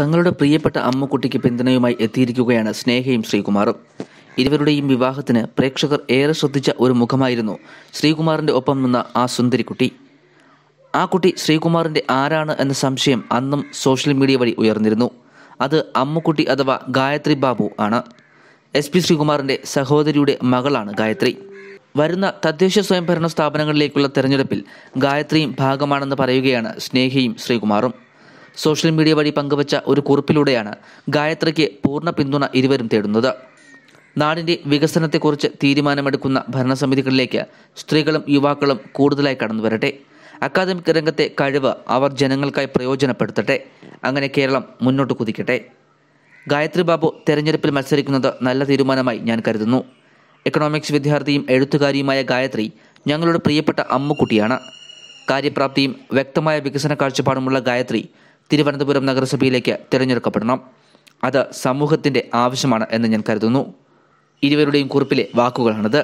തങ്ങളുടെ പ്രിയപ്പെട്ട അമ്മുക്കുട്ടിക്ക് പിന്തുണയുമായി എത്തിയിരിക്കുകയാണ് സ്നേഹയും ശ്രീകുമാറും ഇരുവരുടെയും വിവാഹത്തിന് പ്രേക്ഷകർ ഏറെ ശ്രദ്ധിച്ച ഒരു മുഖമായിരുന്നു ശ്രീകുമാറിൻ്റെ ഒപ്പം നിന്ന ആ സുന്ദരിക്കുട്ടി ആ കുട്ടി ശ്രീകുമാറിൻ്റെ ആരാണ് എന്ന സംശയം അന്നും സോഷ്യൽ മീഡിയ വഴി ഉയർന്നിരുന്നു അത് അമ്മുക്കുട്ടി അഥവാ ഗായത്രി ബാബു ആണ് എസ് പി ശ്രീകുമാറിൻ്റെ സഹോദരിയുടെ മകളാണ് ഗായത്രി വരുന്ന തദ്ദേശ സ്വയംഭരണ സ്ഥാപനങ്ങളിലേക്കുള്ള തെരഞ്ഞെടുപ്പിൽ ഗായത്രിയും ഭാഗമാണെന്ന് പറയുകയാണ് സ്നേഹയും ശ്രീകുമാറും സോഷ്യൽ മീഡിയ വഴി പങ്കുവച്ച ഒരു കുറിപ്പിലൂടെയാണ് ഗായത്രിക്ക് പൂർണ്ണ പിന്തുണ ഇരുവരും തേടുന്നത് നാടിൻ്റെ വികസനത്തെക്കുറിച്ച് തീരുമാനമെടുക്കുന്ന ഭരണസമിതികളിലേക്ക് സ്ത്രീകളും യുവാക്കളും കൂടുതലായി കടന്നു വരട്ടെ അക്കാദമിക് രംഗത്തെ കഴിവ് അവർ ജനങ്ങൾക്കായി പ്രയോജനപ്പെടുത്തട്ടെ അങ്ങനെ കേരളം മുന്നോട്ട് കുതിക്കട്ടെ ഗായത്രി ബാബു തെരഞ്ഞെടുപ്പിൽ മത്സരിക്കുന്നത് നല്ല തീരുമാനമായി ഞാൻ കരുതുന്നു എക്കണോമിക്സ് വിദ്യാർത്ഥിയും എഴുത്തുകാരിയുമായ ഗായത്രി ഞങ്ങളുടെ പ്രിയപ്പെട്ട അമ്മുക്കുട്ടിയാണ് കാര്യപ്രാപ്തിയും വ്യക്തമായ വികസന കാഴ്ചപ്പാടുമുള്ള ഗായത്രി തിരുവനന്തപുരം നഗരസഭയിലേക്ക് തിരഞ്ഞെടുക്കപ്പെടണം അത് സമൂഹത്തിൻ്റെ ആവശ്യമാണ് എന്ന് ഞാൻ കരുതുന്നു ഇരുവരുടെയും കുറിപ്പിലെ വാക്കുകളാണിത്